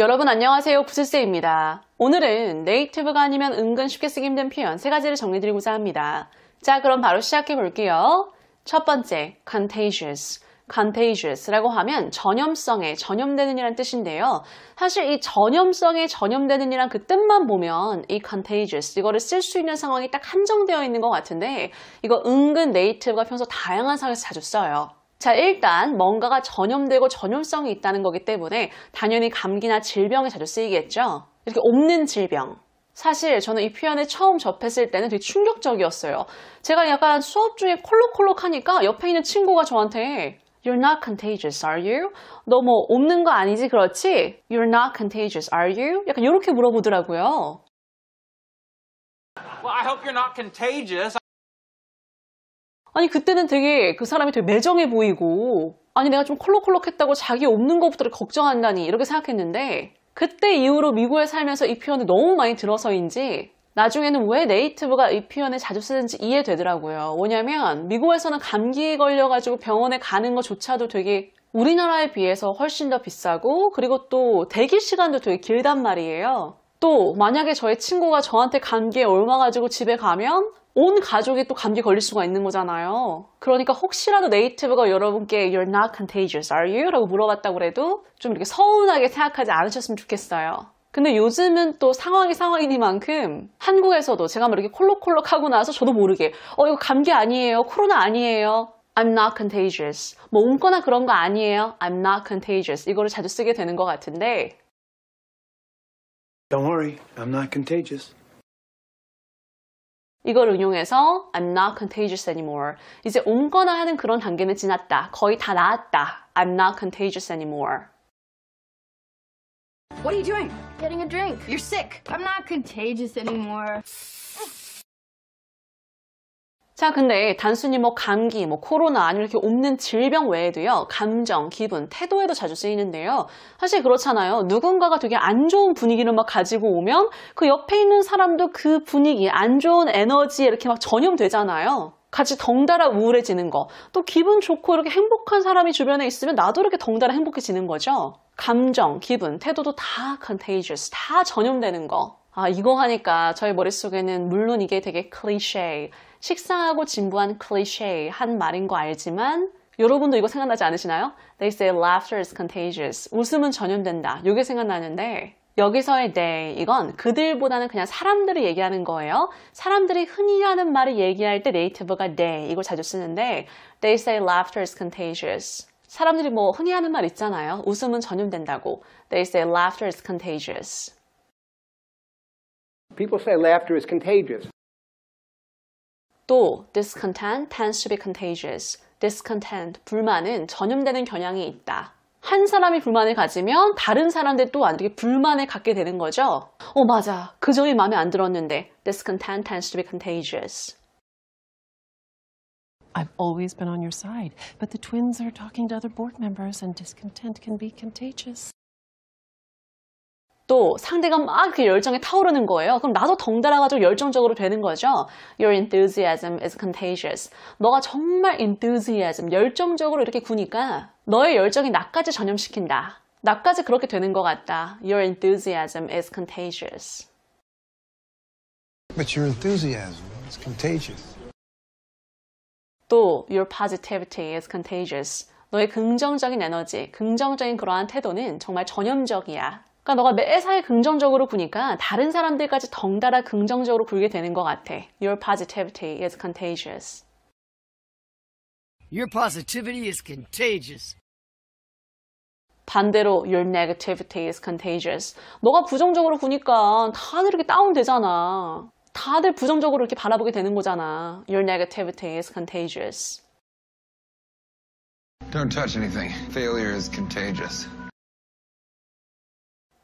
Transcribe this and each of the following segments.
여러분 안녕하세요 부슬스입니다 오늘은 네이티브가 아니면 은근 쉽게 쓰기 힘든 표현 세 가지를 정리드리고자 합니다 자 그럼 바로 시작해 볼게요 첫 번째 contagious contagious라고 하면 전염성에 전염되는 이란 뜻인데요. 사실 이 전염성에 전염되는 이란 그 뜻만 보면 이 contagious 이거를 쓸 수 있는 상황이 딱 한정되어 있는 것 같은데 이거 은근 네이티브가 평소 다양한 상황에서 자주 써요. 자, 일단 뭔가가 전염되고 전염성이 있다는 거기 때문에 당연히 감기나 질병에 자주 쓰이겠죠. 이렇게 없는 질병. 사실 저는 이 표현에 처음 접했을 때는 되게 충격적이었어요. 제가 약간 수업 중에 콜록콜록 하니까 옆에 있는 친구가 저한테 You're not contagious, are you? 너뭐없는거 아니지, 그렇지? You're not contagious, are you? 약간 이렇게 물어보더라고요. Well, I hope you're not contagious. 아니 그때는 되게 그 사람이 되게 매정해 보이고 아니 내가 좀 콜록콜록했다고 자기 없는 것부터 걱정한다니 이렇게 생각했는데 그때 이후로 미국에 살면서 이 표현을 너무 많이 들어서인지 나중에는 왜 네이티브가 이 표현을 자주 쓰는지 이해되더라고요. 뭐냐면 미국에서는 감기에 걸려가지고 병원에 가는 것조차도 되게 우리나라에 비해서 훨씬 더 비싸고 그리고 또 대기 시간도 되게 길단 말이에요. 또 만약에 저의 친구가 저한테 감기에 얼마 가지고 집에 가면 온 가족이 또 감기 걸릴 수가 있는 거잖아요. 그러니까 혹시라도 네이티브가 여러분께 You're not contagious, are you? 라고 물어봤다고 해도 좀 이렇게 서운하게 생각하지 않으셨으면 좋겠어요. 근데 요즘은 또 상황이 상황이니만큼 한국에서도 제가 막 이렇게 콜록콜록 하고 나서 저도 모르게 어 이거 감기 아니에요 코로나 아니에요 I'm not contagious 뭐 옮거나 그런 거 아니에요 I'm not contagious 이거를 자주 쓰게 되는 것 같은데 Don't worry, I'm not contagious 이걸 응용해서 I'm not contagious anymore. 이제 옮거나 하는 그런 단계는 지났다. 거의 다 나았다. I'm not contagious anymore. What are you doing? Getting a drink. You're sick. I'm not contagious anymore. 자 근데 단순히 뭐 감기, 뭐 코로나 아니면 이렇게 없는 질병 외에도요 감정, 기분, 태도에도 자주 쓰이는데요 사실 그렇잖아요 누군가가 되게 안 좋은 분위기를 막 가지고 오면 그 옆에 있는 사람도 그 분위기, 안 좋은 에너지에 이렇게 막 전염되잖아요 같이 덩달아 우울해지는 거. 또 기분 좋고 이렇게 행복한 사람이 주변에 있으면 나도 이렇게 덩달아 행복해지는 거죠. 감정, 기분, 태도도 다 contagious, 다 전염되는 거. 아, 이거 하니까 저희 머릿속에는 물론 이게 되게 클리셰, 식상하고 진부한 클리셰 한 말인 거 알지만 여러분도 이거 생각나지 않으시나요? They say laughter is contagious. 웃음은 전염된다. 이게 생각나는데 여기서의 they 이건 그들보다는 그냥 사람들이 얘기하는 거예요. 사람들이 흔히 하는 말을 얘기할 때 네이티브가 they 이걸 자주 쓰는데 They say laughter is contagious. 사람들이 뭐 흔히 하는 말 있잖아요. 웃음은 전염된다고. They say laughter is contagious. People say laughter is contagious. 또 discontent tends to be contagious. discontent, 불만은 전염되는 경향이 있다. 한 사람이 불만을 가지면 다른 사람들 또안 되게 불만을 갖게 되는 거죠. 어 맞아, 그 점이 마음에 안 들었는데 discontent tends to be contagious. I've always been on your side, but the twins are talking to other board members and discontent can be contagious. 또 상대가 막 그 열정에 타오르는 거예요. 그럼 나도 덩달아가지고 열정적으로 되는 거죠. Your enthusiasm is contagious. 너가 정말 enthusiasm, 열정적으로 이렇게 구니까 너의 열정이 나까지 전염시킨다. 나까지 그렇게 되는 것 같다. Your enthusiasm is contagious. But your enthusiasm is contagious. 또 your positivity is contagious. 너의 긍정적인 에너지, 긍정적인 그러한 태도는 정말 전염적이야. 그러니까 너가 매사에 긍정적으로 구니까 다른 사람들까지 덩달아 긍정적으로 굴게 되는 것 같아. Your positivity is contagious. Your positivity is contagious. 반대로 your negativity is contagious. 너가 부정적으로 구니까 다들 이렇게 다운되잖아. 다들 부정적으로 이렇게 바라보게 되는 거잖아. Your negativity is contagious. Don't touch anything. Failure is contagious.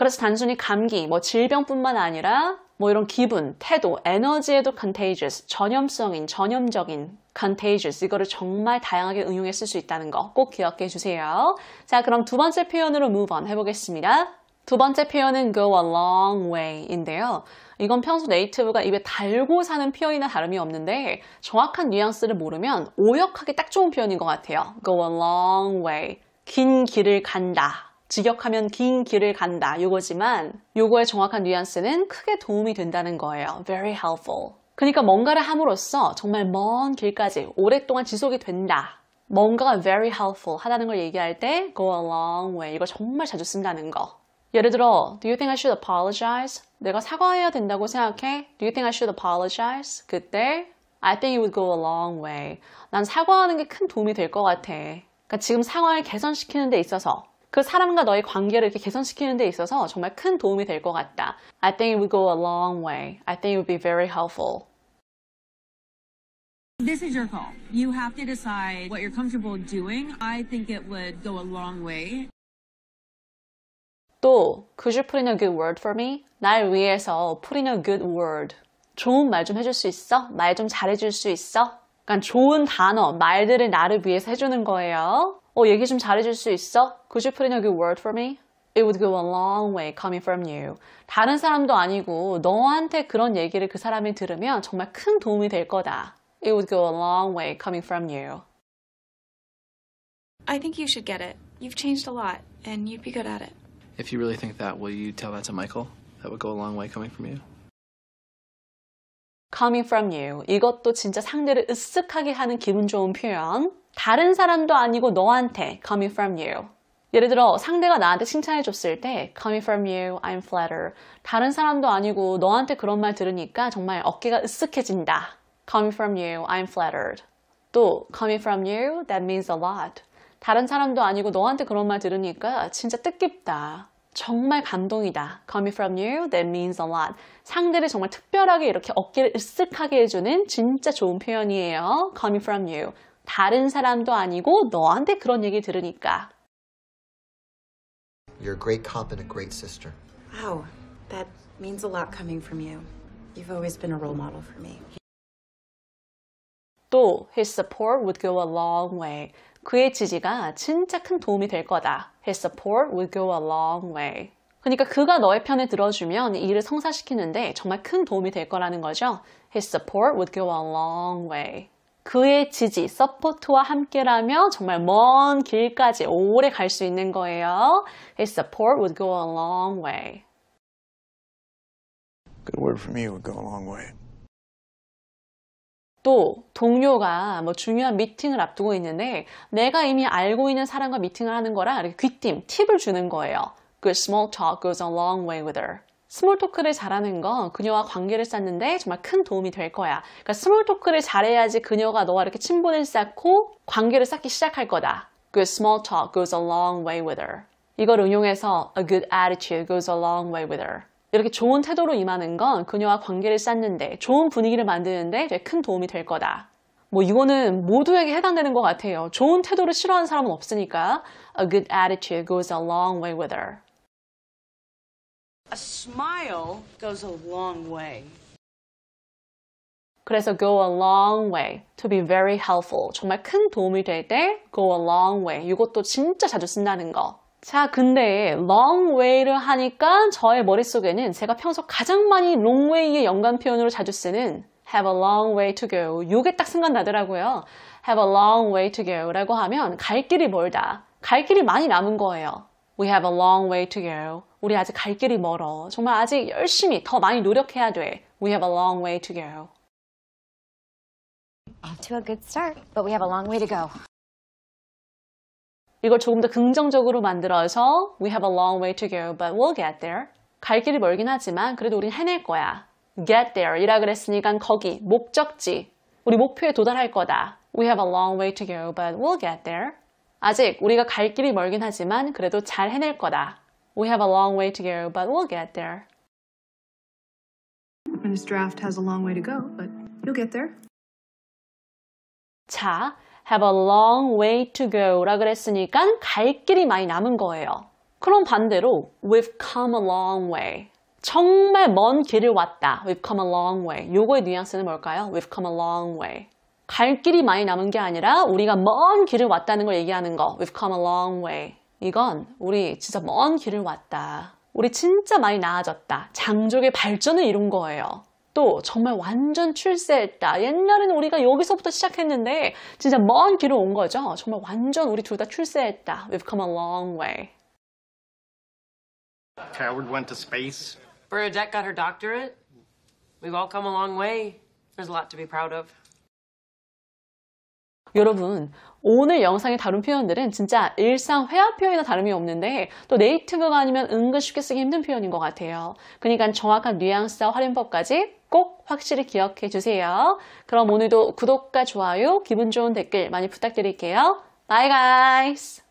그래서 단순히 감기, 뭐 질병뿐만 아니라 뭐 이런 기분, 태도, 에너지에도 contagious, 전염성인, 전염적인 contagious 이거를 정말 다양하게 응용해 쓸수 있다는 거 꼭 기억해 주세요. 자, 그럼 두 번째 표현으로 move on 해보겠습니다. 두 번째 표현은 go a long way인데요. 이건 평소 네이티브가 입에 달고 사는 표현이나 다름이 없는데 정확한 뉘앙스를 모르면 오역하기 딱 좋은 표현인 것 같아요. go a long way. 긴 길을 간다 직역하면 긴 길을 간다 이거지만 이거의 정확한 뉘앙스는 크게 도움이 된다는 거예요. Very helpful. 그러니까 뭔가를 함으로써 정말 먼 길까지 오랫동안 지속이 된다. 뭔가가 very helpful 하다는 걸 얘기할 때 go a long way 이거 정말 자주 쓴다는 거. 예를 들어 Do you think I should apologize? 내가 사과해야 된다고 생각해? Do you think I should apologize? 그때 I think it would go a long way. 난 사과하는 게 큰 도움이 될 것 같아. 그러니까 지금 상황을 개선시키는 데 있어서 그 사람과 너의 관계를 이렇게 개선시키는 데 있어서 정말 큰 도움이 될 것 같다. I think it would go a long way. I think it would be very helpful. This is your call. You have to decide what you're comfortable doing. I think it would go a long way. 또, could you put in a good word for me? 날 위해서 put in a good word. 좋은 말 좀 해줄 수 있어? 말 좀 잘해줄 수 있어? 그러니까 좋은 단어, 말들을 나를 위해서 해주는 거예요. 어, 얘기 좀 잘해줄 수 있어? Could you put in a good word for me? It would go a long way coming from you. 다른 사람도 아니고 너한테 그런 얘기를 그 사람이 들으면 정말 큰 도움이 될 거다. It would go a long way coming from you. I think you should get it. You've changed a lot, and you'd be good at it. If you really think that, will you tell that to Michael? That would go a long way coming from you. Coming from you. 이것도 진짜 상대를 으쓱하게 하는 기분 좋은 표현. 다른 사람도 아니고 너한테 coming from you 예를 들어 상대가 나한테 칭찬해 줬을 때 coming from you, I'm flattered 다른 사람도 아니고 너한테 그런 말 들으니까 정말 어깨가 으쓱해진다 coming from you, I'm flattered 또 coming from you, that means a lot 다른 사람도 아니고 너한테 그런 말 들으니까 진짜 뜻깊다 정말 감동이다. Coming from you, that means a lot. 상대를 정말 특별하게 이렇게 어깨를 으쓱하게 해주는 진짜 좋은 표현이에요. Coming from you. 다른 사람도 아니고 너한테 그런 얘기 들으니까. You're a great cop and a great sister. Wow, that means a lot coming from you. You've always been a role model for me. 또 his support would go a long way. 그의 지지가 진짜 큰 도움이 될 거다. His support would go a long way. 그러니까 그가 너의 편에 들어주면 이 일을 성사시키는데 정말 큰 도움이 될 거라는 거죠. His support would go a long way. 그의 지지, 서포트와 함께라면 정말 먼 길까지 오래 갈 수 있는 거예요. His support would go a long way. Good word from you would go a long way. 또 동료가 뭐 중요한 미팅을 앞두고 있는데 내가 이미 알고 있는 사람과 미팅을 하는 거랑 이렇게 귀띔, 팁을 주는 거예요. Good small talk goes a long way with her. 스몰 토크를 잘하는 건 그녀와 관계를 쌓는데 정말 큰 도움이 될 거야. 그러니까 스몰 토크를 잘해야지 그녀가 너와 이렇게 친분을 쌓고 관계를 쌓기 시작할 거다. Good small talk goes a long way with her. 이걸 응용해서 a good attitude goes a long way with her. 이렇게 좋은 태도로 임하는 건 그녀와 관계를 쌓는데 좋은 분위기를 만드는데 큰 도움이 될 거다. 뭐 이거는 모두에게 해당되는 것 같아요. 좋은 태도를 싫어하는 사람은 없으니까 a good attitude goes a long way with her. A smile goes a long way. 그래서 go a long way, to be very helpful. 정말 큰 도움이 될 때 go a long way. 이것도 진짜 자주 쓴다는 거. 자, 근데 long way를 하니까 저의 머릿속에는 제가 평소 가장 많이 long way의 연관 표현으로 자주 쓰는 have a long way to go. 이게딱 생각나더라고요. have a long way to go 라고 하면 갈 길이 멀다. 갈 길이 많이 남은 거예요. We have a long way to go. 우리 아직 갈 길이 멀어. 정말 아직 열심히 더 많이 노력해야 돼. We have a long way to go. Off to a good start, but we have a long way to go. 이걸 조금 더 긍정적으로 만들어서 We have a long way to go, but we'll get there. 갈 길이 멀긴 하지만 그래도 우린 해낼 거야. Get there 이라 그랬으니까 거기, 목적지, 우리 목표에 도달할 거다. We have a long way to go, but we'll get there. 아직 우리가 갈 길이 멀긴 하지만 그래도 잘 해낼 거다. We have a long way to go, but we'll get there. This draft has a long way to go, but you'll get there. 자, have a long way to go라 그랬으니까 갈 길이 많이 남은 거예요. 그럼 반대로 we've come a long way. 정말 먼 길을 왔다. We've come a long way. 요거의 뉘앙스는 뭘까요? We've come a long way. 갈 길이 많이 남은 게 아니라 우리가 먼 길을 왔다는 걸 얘기하는 거. We've come a long way. 이건 우리 진짜 먼 길을 왔다. 우리 진짜 많이 나아졌다. 장족의 발전을 이룬 거예요. 또 정말 완전 출세했다. 옛날에는 우리가 여기서부터 시작했는데 진짜 먼 길을 온 거죠. 정말 완전 우리 둘 다 출세했다. We've come a long way. Coward went to space. Bernadette got her doctorate. We've all come a long way. There's a lot to be proud of. 여러분 오늘 영상에 다룬 표현들은 진짜 일상 회화 표현이나 다름이 없는데 또 네이티브가 아니면 은근 쉽게 쓰기 힘든 표현인 것 같아요. 그러니까 정확한 뉘앙스와 활용법까지 꼭 확실히 기억해 주세요. 그럼 오늘도 구독과 좋아요, 기분 좋은 댓글 많이 부탁드릴게요. Bye guys!